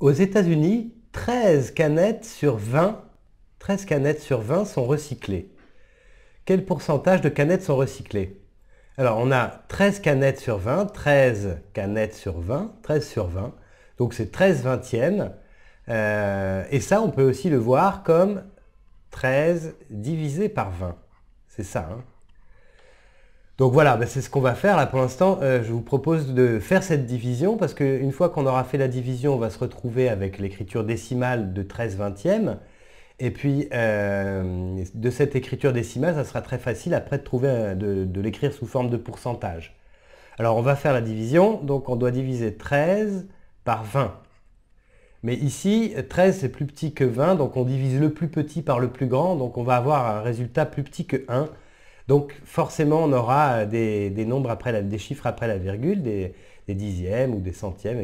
Aux États-Unis, 13 canettes sur 20, 20 sont recyclées. Quel pourcentage de canettes sont recyclées Alors, on a 13 canettes sur 20, 13 canettes sur 20, 13 sur 20. Donc, c'est 13 vingtièmes. Euh, et ça, on peut aussi le voir comme 13 divisé par 20. C'est ça, hein donc voilà, bah, c'est ce qu'on va faire là pour l'instant. Euh, je vous propose de faire cette division parce qu'une fois qu'on aura fait la division, on va se retrouver avec l'écriture décimale de 13 vingtièmes. Et puis euh, de cette écriture décimale, ça sera très facile après de, trouver, euh, de l'écrire sous forme de pourcentage. Alors on va faire la division, donc on doit diviser 13 par 20. Mais ici, 13 c'est plus petit que 20, donc on divise le plus petit par le plus grand, donc on va avoir un résultat plus petit que 1. Donc forcément, on aura euh, des, nombres après des chiffres après la virgule, des, dixièmes ou des centièmes,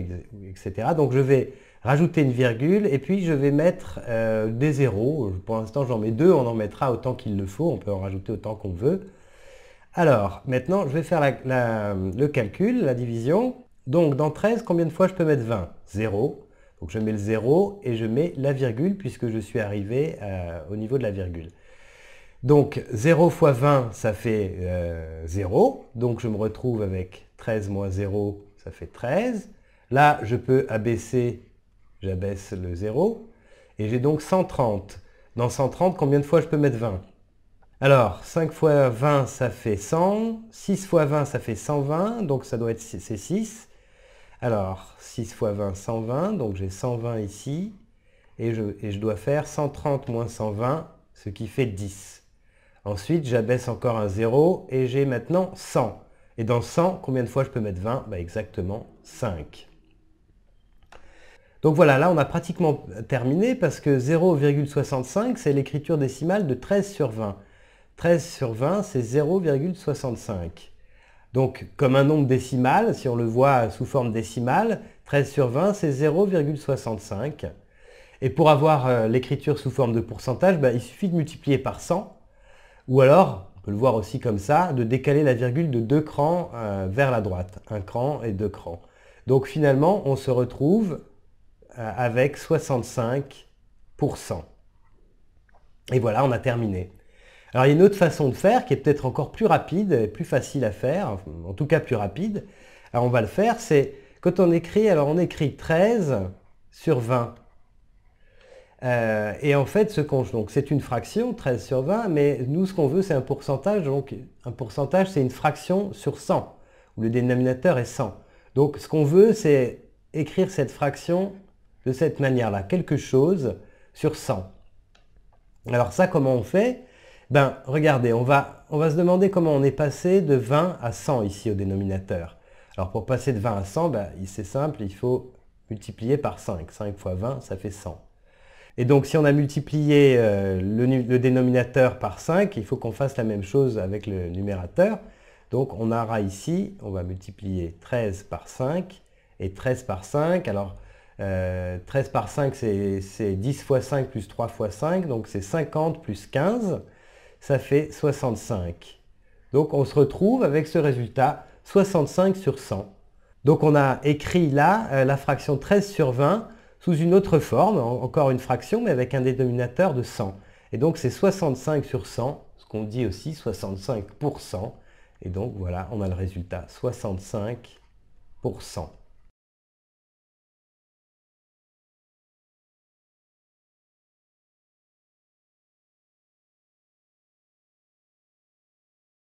etc. Donc je vais rajouter une virgule et puis je vais mettre euh, des zéros. Pour l'instant, j'en mets deux, on en mettra autant qu'il le faut, on peut en rajouter autant qu'on veut. Alors, maintenant, je vais faire le calcul, la division. Donc, dans 13, combien de fois je peux mettre 20 0. Donc, je mets le 0 et je mets la virgule puisque je suis arrivé euh, au niveau de la virgule. Donc 0 fois 20, ça fait 0. Euh, donc je me retrouve avec 13 moins 0, ça fait 13. Là, je peux abaisser, j'abaisse le 0. Et j'ai donc 130. Dans 130, combien de fois je peux mettre 20 Alors, 5 fois 20, ça fait 100. 6 fois 20, ça fait 120. Donc ça doit être 6, Alors, 6 fois 20, 120. Donc j'ai 120 ici. Et je, et je dois faire 130 moins 120, ce qui fait 10. Ensuite, j'abaisse encore un 0 et j'ai maintenant 100. Et dans 100, combien de fois je peux mettre 20 bah, Exactement 5. Donc voilà, là on a pratiquement terminé parce que 0,65 c'est l'écriture décimale de 13 sur 20. 13 sur 20 c'est 0,65. Donc comme un nombre décimal, si on le voit sous forme décimale, 13 sur 20 c'est 0,65. Et pour avoir euh, l'écriture sous forme de pourcentage, bah, il suffit de multiplier par 100 ou alors, on peut le voir aussi comme ça, de décaler la virgule de deux crans euh, vers la droite, un cran et deux crans. Donc finalement, on se retrouve euh, avec 65%. Et voilà, on a terminé. Alors il y a une autre façon de faire qui est peut-être encore plus rapide et plus facile à faire, en tout cas plus rapide. Alors on va le faire, c'est quand on écrit, alors on écrit 13 sur 20. Euh, et en fait, ce qu'on, donc c'est une fraction, 13 sur 20, mais nous, ce qu'on veut, c'est un pourcentage. Donc, un pourcentage, c'est une fraction sur 100, où le dénominateur est 100. Donc, ce qu'on veut, c'est écrire cette fraction de cette manière-là, quelque chose sur 100. Alors ça, comment on fait Ben, regardez, on va, se demander comment on est passé de 20 à 100 ici au dénominateur. Alors pour passer de 20 à 100, ben, c'est simple, il faut multiplier par 5. 5 fois 20, ça fait 100. Et donc si on a multiplié euh, le, dénominateur par 5, il faut qu'on fasse la même chose avec le numérateur. Donc on aura ici, on va multiplier 13 par 5 et 13 par 5. Alors 13 euh, par 5 c'est 10 fois 5 plus 3 fois 5, donc c'est 50 plus 15, ça fait 65. Donc on se retrouve avec ce résultat 65 sur 100. Donc on a écrit là euh, la fraction 13 sur 20 sous une autre forme, encore une fraction, mais avec un dénominateur de 100. Et donc c'est 65 sur 100, ce qu'on dit aussi 65%. Et donc voilà, on a le résultat, 65%.